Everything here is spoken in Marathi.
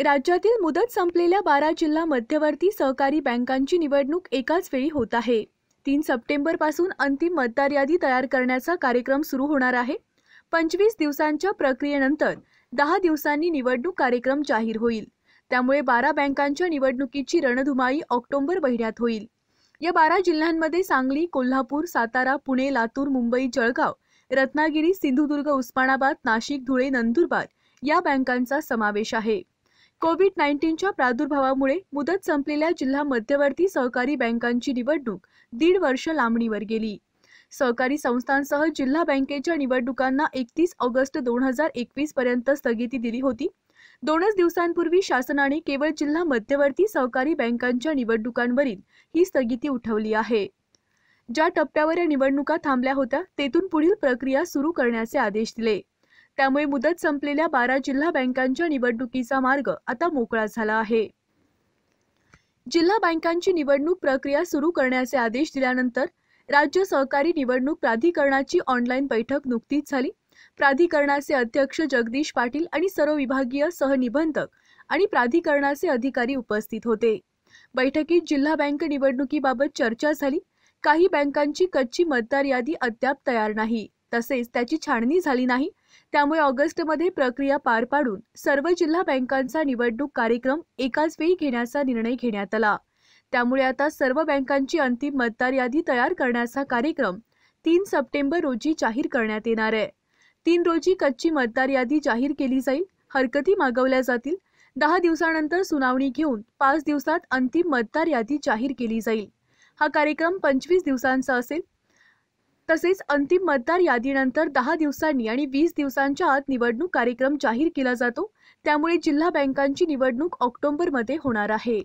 राज्यातील मुदत संपलेल्या बारा जिल्हा मध्यवर्ती सहकारी बँकांची निवडणूक एकाच वेळी होत आहे तीन पासून अंतिम मतदार यादी तयार करण्याचा कार्यक्रम सुरू होणार आहे पंचवीस दिवसांच्या प्रक्रियेनंतर दहा दिवसांनी निवडणूक कार्यक्रम जाहीर होईल त्यामुळे बारा बँकांच्या निवडणुकीची रणधुमाळी ऑक्टोबर महिन्यात होईल या बारा जिल्ह्यांमध्ये सांगली कोल्हापूर सातारा पुणे लातूर मुंबई जळगाव रत्नागिरी सिंधुदुर्ग उस्मानाबाद नाशिक धुळे नंदुरबार या बँकांचा समावेश आहे कोविड नाईन्टीनच्या प्रादुर्भावामुळे मुदत संपलेल्या जिल्हा मध्यवर्ती सहकारी बँकांची निवडणूक दीड वर्ष लांबणीवर गेली सहकारी संस्थांसह जिल्हा बँकेच्या निवडणुकांना एकतीस ऑगस्ट दोन हजार एकवीस पर्यंत स्थगिती दिली होती दोनच दिवसांपूर्वी शासनाने केवळ जिल्हा मध्यवर्ती सहकारी बँकांच्या निवडणुकांवरील ही स्थगिती उठवली आहे ज्या टप्प्यावर या निवडणुका थांबल्या होत्या तेथून पुढील प्रक्रिया सुरू करण्याचे आदेश दिले त्यामुळे मुदत संपलेल्या बारा जिल्हा बँकांच्या निवडणुकीचा मार्ग आता मोकळा झाला आहे जिल्हा बँकांची निवडणूक प्रक्रिया सुरू करण्याचे आदेश दिल्यानंतर राज्य सहकारी निवडणूक प्राधिकरणाची ऑनलाईन बैठक नुकतीच झाली प्राधिकरणाचे अध्यक्ष जगदीश पाटील आणि सर्व विभागीय सहनिबंधक आणि प्राधिकरणाचे अधिकारी उपस्थित होते बैठकीत जिल्हा बँक निवडणुकीबाबत चर्चा झाली काही बँकांची कच्ची मतदार यादी अद्याप तयार नाही तसेच त्याची छाणणी झाली नाही त्यामुळे ऑगस्टमध्ये प्रक्रिया पार पाडून सर्व जिल्हा बँकांचा निवडणूक कार्यक्रम एकाच वेळी घेण्याचा निर्णय घेण्यात आला त्यामुळे आता सर्व बँकांची अंतिम मतदार यादी तयार करण्याचा कार्यक्रम तीन सप्टेंबर रोजी जाहीर करण्यात येणार आहे तीन रोजी कच्ची मतदार यादी जाहीर केली जाईल हरकती मागवल्या जातील दहा दिवसानंतर सुनावणी घेऊन पाच दिवसात अंतिम मतदार यादी जाहीर केली जाईल हा कार्यक्रम पंचवीस दिवसांचा असेल तसेच अंतिम मतदार यादीनंतर दहा दिवसांनी आणि वीस दिवसांच्या आत निवडणूक कार्यक्रम जाहीर केला जातो त्यामुळे जिल्हा बँकांची निवडणूक ऑक्टोबरमध्ये होणार आहे